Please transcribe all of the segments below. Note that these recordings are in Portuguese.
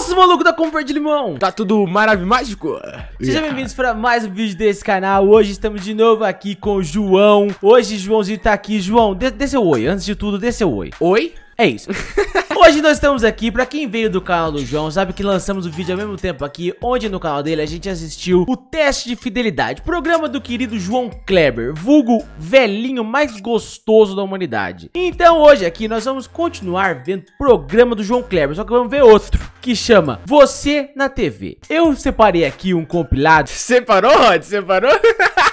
Salve, maluco da tá Comfort de Limão! Tá tudo maravilhoso? Sejam bem-vindos para mais um vídeo desse canal. Hoje estamos de novo aqui com o João. Hoje, Joãozinho tá aqui. João, dê, dê seu oi. Antes de tudo, dê seu oi. Oi? É isso. Hoje nós estamos aqui, pra quem veio do canal do João, sabe que lançamos o vídeo ao mesmo tempo aqui, onde no canal dele a gente assistiu o teste de fidelidade, programa do querido João Kleber, vulgo velhinho mais gostoso da humanidade. Então hoje aqui nós vamos continuar vendo o programa do João Kleber, só que vamos ver outro, que chama Você na TV. Eu separei aqui um compilado... Separou, Rod? Separou?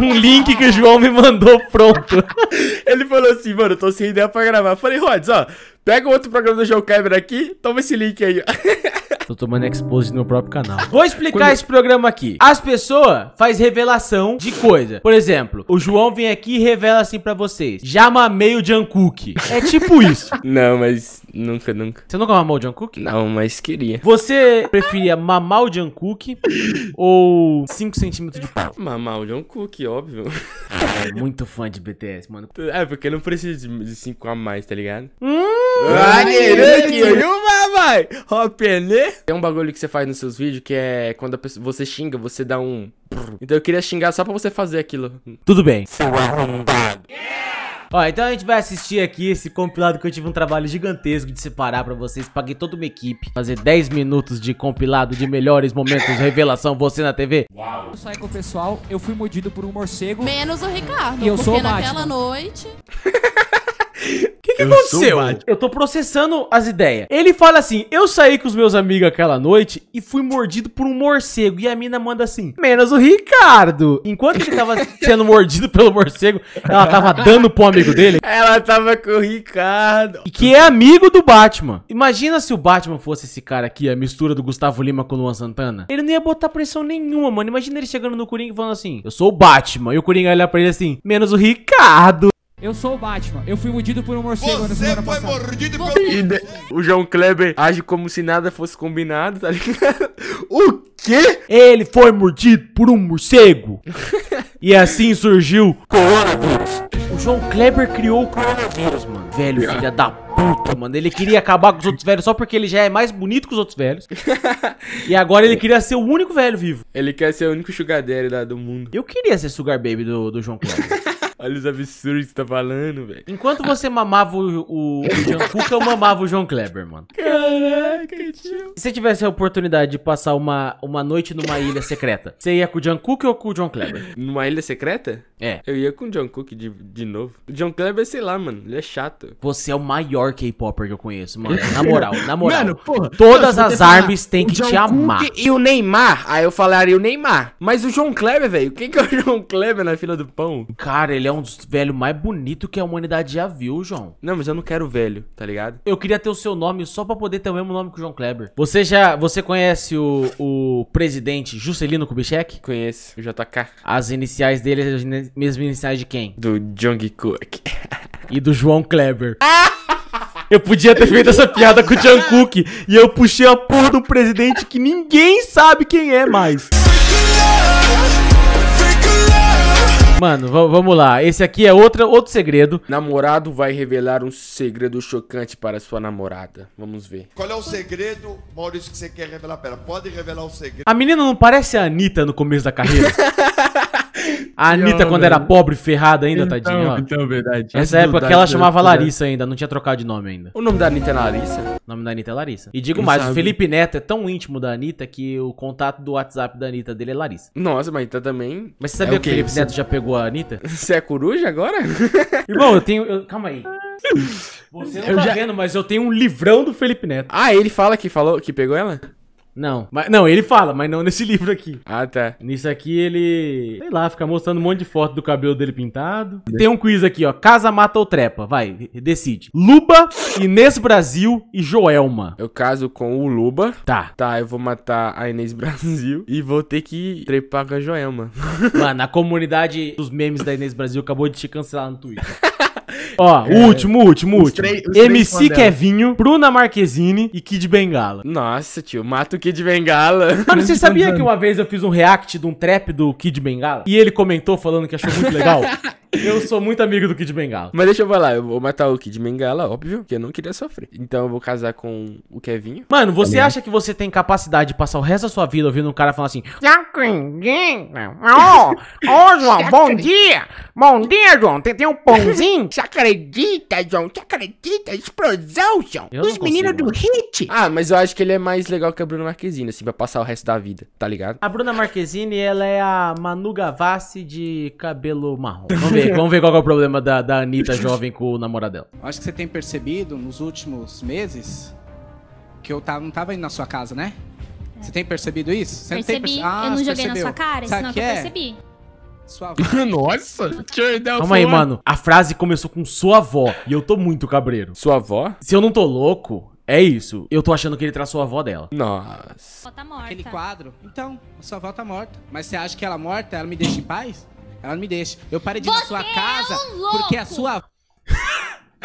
um link que o João me mandou pronto. Ele falou assim, mano, eu tô sem ideia pra gravar. Eu falei, Rods, ó, pega outro programa do João Kleber aqui, toma esse link aí. Tô tomando expose no meu próprio canal. Vou explicar Quando... esse programa aqui. As pessoas faz revelação de coisa. Por exemplo, o João vem aqui e revela assim para vocês. Já mamei o Jungkook. É tipo isso. Não, mas nunca, nunca. Você nunca mamou o Jungkook? Não, mas queria. Você preferia mamar o Jungkook ou 5 centímetros de pau? Mamar o Jungkook, óbvio. É, muito fã de BTS, mano. É, porque não precisa de 5 a mais, tá ligado? Hum! Ah, Vai, Ropenê. Tem um bagulho que você faz nos seus vídeos que é quando pessoa, você xinga, você dá um... Então eu queria xingar só pra você fazer aquilo. Tudo bem. Seu arrombado. Ó, então a gente vai assistir aqui esse compilado que eu tive um trabalho gigantesco de separar pra vocês. Paguei toda uma equipe. Fazer 10 minutos de compilado de melhores momentos, revelação, você na TV. Uau. Sai com o pessoal, eu fui mordido por um morcego. Menos o Ricardo, e eu porque sou naquela noite que eu aconteceu? Eu tô processando as ideias. Ele fala assim: eu saí com os meus amigos aquela noite e fui mordido por um morcego. E a mina manda assim: menos o Ricardo. Enquanto ele tava sendo mordido pelo morcego, ela tava dando pro amigo dele. Ela tava com o Ricardo. Que é amigo do Batman. Imagina se o Batman fosse esse cara aqui, a mistura do Gustavo Lima com o Luan Santana. Ele não ia botar pressão nenhuma, mano. Imagina ele chegando no Coringa e falando assim: eu sou o Batman. E o Coringa olha pra ele assim: menos o Ricardo. Eu sou o Batman. Eu fui mordido por um morcego Você semana foi passada. mordido por um morcego. O João Kleber age como se nada fosse combinado, tá ligado? O quê? Ele foi mordido por um morcego. e assim surgiu Coronavírus. O João Kleber criou o coronavírus, mano. Velho, yeah. filha da puta, mano. Ele queria acabar com os outros velhos só porque ele já é mais bonito que os outros velhos. e agora ele queria ser o único velho vivo. Ele quer ser o único sugar daddy lá do mundo. Eu queria ser sugar baby do, do João Kleber. Olha os absurdos que você tá falando, velho. Enquanto você mamava o, o, o eu mamava o João Kleber, mano. Caraca, tio. Se você tivesse a oportunidade de passar uma, uma noite numa ilha secreta, você ia com o Jungkook ou com o João Kleber? Numa ilha secreta? É. Eu ia com o John Cook de, de novo. O John Kleber, sei lá, mano. Ele é chato. Você é o maior K-Popper que eu conheço, mano. Na moral, na moral. Mano, porra. Todas não, as armas têm que te amar. e o Neymar. Aí eu falaria o Neymar. Mas o John Kleber, velho. Quem que é o John Kleber na fila do pão? Cara, ele é um dos velhos mais bonitos que a humanidade já viu, João. Não, mas eu não quero velho, tá ligado? Eu queria ter o seu nome só pra poder ter o mesmo nome que o John Kleber. Você já. Você conhece o, o presidente Juscelino Kubitschek? Conheço. O JK. As iniciais dele mesmo iniciais de quem? Do Jungkook Cook. E do João Kleber. Eu podia ter feito essa piada com o Jungkook e eu puxei a porra do presidente que ninguém sabe quem é mais. Mano, vamos lá. Esse aqui é outra, outro segredo. Namorado vai revelar um segredo chocante para sua namorada. Vamos ver. Qual é o segredo, Maurício, que você quer revelar para ela? Pode revelar o segredo. A menina não parece a Anitta no começo da carreira? A Anitta, quando velho. era pobre, ferrada ainda, então, tadinha. Então, verdade. Nessa época que ela chamava Larissa ainda, não tinha trocado de nome ainda. O nome da Anitta é Larissa? O nome da Anitta é Larissa. E digo mais, sabe. o Felipe Neto é tão íntimo da Anitta que o contato do WhatsApp da Anitta dele é Larissa. Nossa, mas Anitta também. Mas você sabia é que o Felipe Neto já pegou a Anitta? Você é coruja agora? Irmão, eu tenho. Eu... Calma aí. Você não eu tá já... vendo, mas eu tenho um livrão do Felipe Neto. Ah, ele fala que falou que pegou ela? Não, mas, não, ele fala, mas não nesse livro aqui. Ah, tá. Nisso aqui ele, sei lá, fica mostrando um monte de foto do cabelo dele pintado. tem um quiz aqui, ó. Casa, mata ou trepa? Vai, decide. Luba, Inês Brasil e Joelma. Eu caso com o Luba. Tá. Tá, eu vou matar a Inês Brasil e vou ter que trepar com a Joelma. Mano, a comunidade dos memes da Inês Brasil acabou de te cancelar no Twitter. Ó, é, último, último, último. MC Kevinho, Bruna Marquezine e Kid Bengala. Nossa, tio, mata o Kid Bengala. Mano, você sabia que uma vez eu fiz um react de um trap do Kid Bengala? E ele comentou falando que achou muito legal? Eu sou muito amigo do Kid Bengala. Mas deixa eu falar, eu vou matar o Kid Bengala, óbvio, que eu não queria sofrer. Então eu vou casar com o Kevinho. Mano, você acha que você tem capacidade de passar o resto da sua vida ouvindo um cara falar assim: Oh, oh João, bom dia! Bom dia, João! Tem, tem um pãozinho? Você acredita, João? Você acredita? Explosão, João! Os meninos do hit! Ah, mas eu acho que ele é mais legal que a Bruna Marquezine, assim, pra passar o resto da vida, tá ligado? A Bruna Marquezine, ela é a Manu Gavassi de cabelo marrom. Vamos ver, vamos ver qual é o problema da, da Anitta jovem com o namorado dela. Acho que você tem percebido nos últimos meses que eu tava, não tava indo na sua casa, né? É. Você tem percebido isso? Você percebi, perce... ah, eu não joguei percebeu. na sua cara, Sabe senão que eu é? percebi. Sua avó. Nossa! Calma aí, mano. A frase começou com sua avó. E eu tô muito cabreiro. Sua avó? Se eu não tô louco, é isso. Eu tô achando que ele traçou a avó dela. Nossa. Avó tá morta. Aquele quadro. Então, sua avó tá morta. Mas você acha que ela é morta, ela me deixa em paz? Ela não me deixa. Eu parei de ir na sua é casa um porque a sua.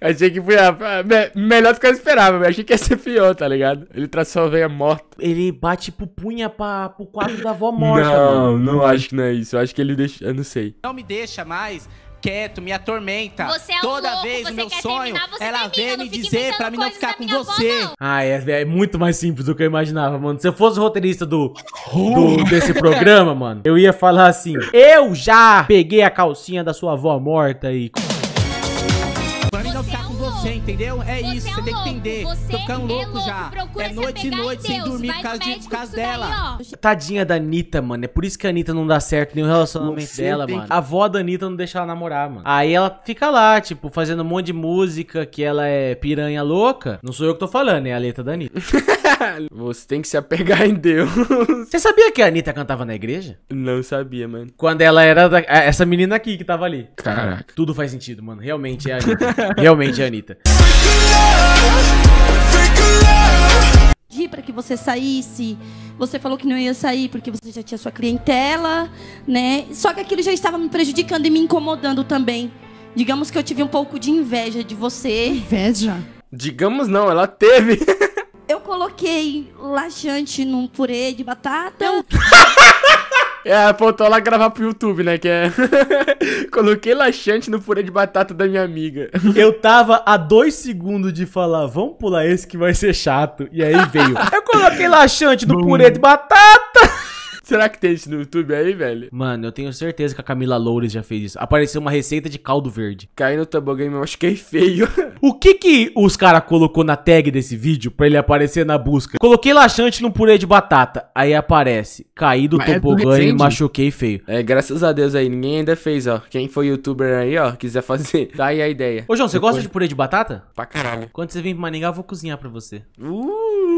achei que foi a, a, me, melhor do que eu esperava, eu achei que ia ser pior, tá ligado? Ele traz sua veia morta. Ele bate pro punha pra, pro quadro da avó morta. Não, mano. não acho que não é isso. Eu acho que ele deixa. Eu não sei. Não me deixa mais quieto, me atormenta. Você é um Toda louco, vez o meu sonho, terminar, ela vem me dizer pra mim não ficar com você. ah, é, é, muito mais simples do que eu imaginava, mano. Se eu fosse roteirista do, do desse programa, mano, eu ia falar assim: "Eu já peguei a calcinha da sua avó morta e você, entendeu? É você isso, é um você tem que entender. Você tô ficando louco, é louco já. É noite e noite sem dormir por causa, de, por causa dela. Daí, Tadinha da Anitta, mano. É por isso que a Anitta não dá certo nenhum relacionamento você dela, mano. A avó da Anitta não deixa ela namorar, mano. Aí ela fica lá, tipo, fazendo um monte de música que ela é piranha louca. Não sou eu que tô falando, é a letra da Anitta. você tem que se apegar em Deus. Você sabia que a Anitta cantava na igreja? Não sabia, mano. Quando ela era da... essa menina aqui que tava ali. Caraca. Tudo faz sentido, mano. Realmente é a Anitta. Realmente é a Anitta vida. Pedi para que você saísse. Você falou que não ia sair porque você já tinha sua clientela, né? Só que aquilo já estava me prejudicando e me incomodando também. Digamos que eu tive um pouco de inveja de você. Inveja? Digamos não, ela teve. eu coloquei laxante num purê de batata. Eu... É, faltou lá gravar pro YouTube, né? Que é. Coloquei laxante no purê de batata da minha amiga. Eu tava a dois segundos de falar, vamos pular esse que vai ser chato. E aí veio. Eu coloquei laxante no purê de batata! Será que tem isso no YouTube aí, velho? Mano, eu tenho certeza que a Camila Loures já fez isso. Apareceu uma receita de caldo verde. Cai no tobogã e me machuquei feio. o que que os cara colocou na tag desse vídeo pra ele aparecer na busca? Coloquei laxante no purê de batata. Aí aparece. Caí do Mas é tobogã é e machuquei feio. É, graças a Deus aí. Ninguém ainda fez, ó. Quem foi youtuber aí, ó, quiser fazer. Tá aí a ideia. Ô, João, você Depois... gosta de purê de batata? Pra caralho. Quando você vem pro Maringá, eu vou cozinhar pra você. Uh!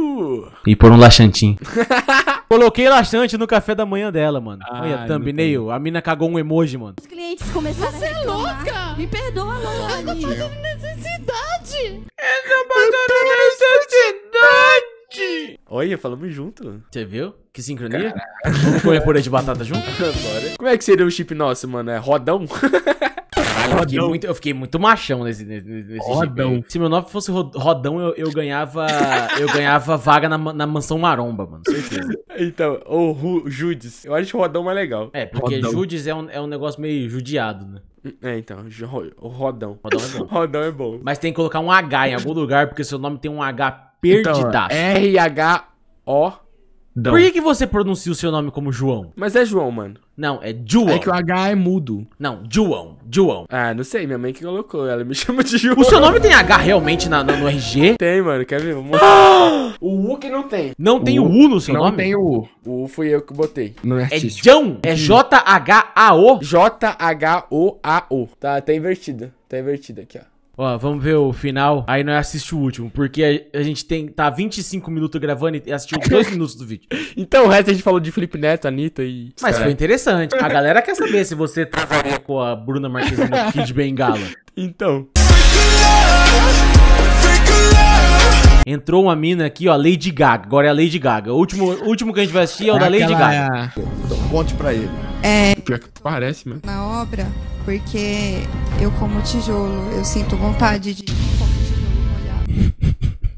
E por um laxantinho. Coloquei laxante no café da manhã dela, mano. Olha, thumbnail. A mina cagou um emoji, mano. Os clientes começaram Você a ser é louca! Me perdoa, Lolani. Eu tô necessidade. É Eu tô necessidade. Olha, falamos junto. Você viu? Que sincronia. Vamos comer purê de batata junto? Agora, Como é que seria o chip nosso, mano? É rodão? Caralho, eu fiquei, muito, eu fiquei muito machão nesse, nesse, rodão. GP. Se meu nome fosse rodão, eu, eu ganhava eu ganhava vaga na, na mansão maromba, mano. Certeza. então, ou Judes. Eu acho o rodão mais legal. É, porque rodão. Judes é um, é um negócio meio judiado, né? É, então, o rodão. Rodão é bom. rodão é bom. Mas tem que colocar um H em algum lugar, porque seu nome tem um H então, perdidaço. Então, R-H-O. Dão. Por que, que você pronuncia o seu nome como João? Mas é João, mano. Não, é João. É que o H é mudo. Não, João. João. Ah, não sei. Minha mãe que colocou. Ela me chama de João. O seu nome tem H realmente na, no, no RG? Tem, mano. Quer ver? Vamos... Ah! o U que não tem. Não tem o U, no seu não nome? Não tem o U. O U fui eu que botei. Não é artístico. É João. É J-H-A-O. J-H-O-A-O. Tá, tá invertida. Tá invertida aqui, ó. Ó, vamos ver o final. Aí nós assiste o último, porque a, gente tem tá 25 minutos gravando e assistiu 2 minutos do vídeo. Então o resto a gente falou de Felipe Neto, Anitta e. Mas foi interessante. A galera quer saber se você trabalhou com a Bruna Marquezine Kid Bengala. Então. Entrou uma mina aqui, ó, Lady Gaga. Agora é a Lady Gaga. O último, último que a gente vai assistir é o da Lady Gaga. É então conte pra ele. É, Pior que parece, mano. Na obra, porque eu como tijolo, eu sinto vontade de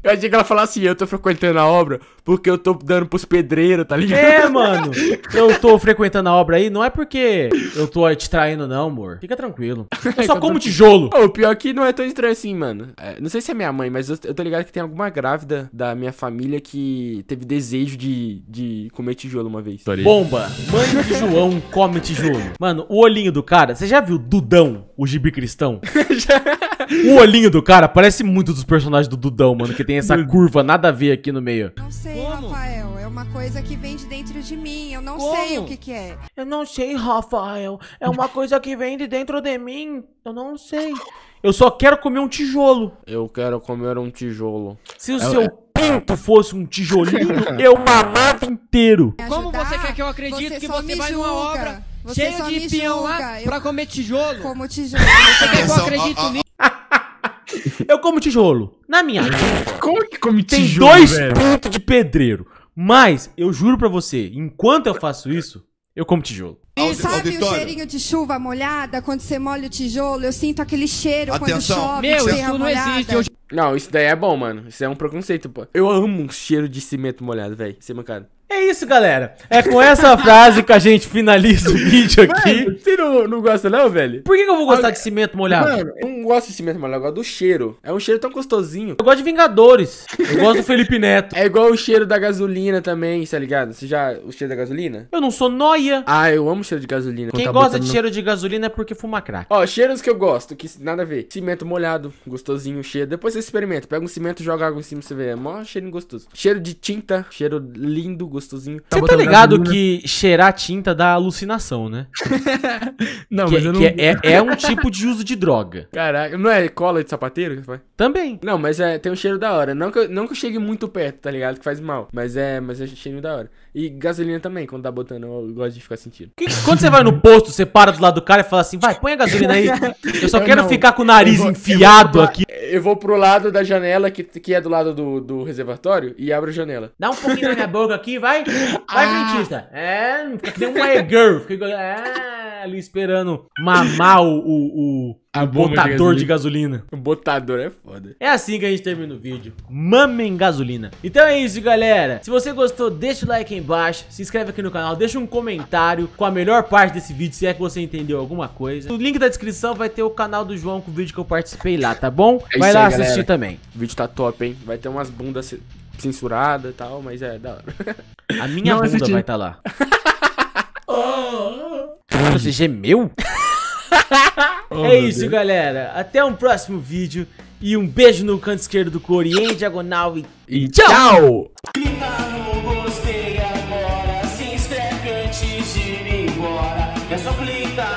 eu achei que ela falasse assim, eu tô frequentando a obra porque eu tô dando pros pedreiros, tá ligado? É, mano. Eu tô frequentando a obra aí, não é porque eu tô te traindo, não, amor. Fica tranquilo. Eu só como tijolo. Oh, o pior é que não é tão estranho assim, mano. É, não sei se é minha mãe, mas eu, eu tô ligado que tem alguma grávida da minha família que teve desejo de, de comer tijolo uma vez. Bomba! Mãe de João come tijolo. Mano, o olhinho do cara, você já viu Dudão, o gibi cristão? já. O olhinho do cara parece muito dos personagens do Dudão, mano, que tem tem essa curva nada a ver aqui no meio? Não sei, Como? Rafael. É uma coisa que vem de dentro de mim. Eu não Como? sei o que, que é. Eu não sei, Rafael. É uma coisa que vem de dentro de mim. Eu não sei. Eu só quero comer um tijolo. Eu quero comer um tijolo. Se o é seu é pinto fosse um tijolinho, eu mamava inteiro. Como você quer que eu acredite você que você vai numa obra? Você cheio de peão lá pra comer tijolo. Como tijolo. Você quer que eu é acredite nisso? Eu como tijolo. Na minha vida. Como é que come tem tijolo? Tem dois pontos de pedreiro. Mas, eu juro pra você, enquanto eu faço isso, eu como tijolo. E sabe o cheirinho de chuva molhada? Quando você molha o tijolo, eu sinto aquele cheiro Atenção. quando chove. Meu, isso não existe. Eu... Não, isso daí é bom, mano. Isso é um preconceito, pô. Eu amo um cheiro de cimento molhado, velho. Sem mancada. É isso, galera. É com essa frase que a gente finaliza o vídeo aqui. Mano, você não, não gosta, não, velho? Por que, que eu vou gostar ah, de cimento molhado? Mano, eu não gosto de cimento molhado, eu gosto do cheiro. É um cheiro tão gostosinho. Eu gosto de Vingadores. Eu gosto do Felipe Neto. É igual o cheiro da gasolina também, tá ligado? Você já. O cheiro da gasolina? Eu não sou noia. Ah, eu amo cheiro de gasolina. Quem tá gosta de no... cheiro de gasolina é porque fuma crack. Ó, cheiros que eu gosto, que nada a ver. Cimento molhado, gostosinho, cheiro. Depois você experimenta. Pega um cimento, joga água em cima, você vê. É mó cheiro gostoso. Cheiro de tinta, cheiro lindo, gostosinho. Tá você tá, tá ligado que cheirar tinta dá alucinação, né? não, que, é- mas eu não... É, é, é, um tipo de uso de droga. Caraca, não é cola de sapateiro? Também. Não, mas é, tem um cheiro da hora. Não que, eu, não que eu chegue muito perto, tá ligado? Que faz mal. Mas é, mas é um cheirinho da hora. E gasolina também, quando tá botando, eu gosto de ficar sentindo. Que, quando você vai no posto, você para do lado do cara e fala assim, vai, põe a gasolina aí. Eu só eu quero não, ficar com o nariz vou, enfiado eu aqui. Eu vou pro lado da janela, que, que é do lado do, do reservatório, e abro a janela. Dá um pouquinho na minha boca aqui, vai. Vai, ah. dentista. É, fica que nem girl. Fica, é ali esperando mamar o, o, o botador de gasolina. de gasolina. O botador é foda. É assim que a gente termina o vídeo. Mamem gasolina. Então é isso, galera. Se você gostou, deixa o like aí embaixo. Se inscreve aqui no canal. Deixa um comentário com a melhor parte desse vídeo, se é que você entendeu alguma coisa. No link da descrição vai ter o canal do João com o vídeo que eu participei lá, tá bom? É vai lá aí, assistir galera. também. O vídeo tá top, hein? Vai ter umas bundas censuradas e tal, mas é da hora. A minha Não, bunda assisti... vai estar tá lá. Você gemeu? É oh, é isso, Deus. galera. Até um próximo vídeo. E um beijo no canto esquerdo do Cori em diagonal. E, e tchau! tchau. Clica no gostei agora. Se inscreve antes de ir embora. É só clicar.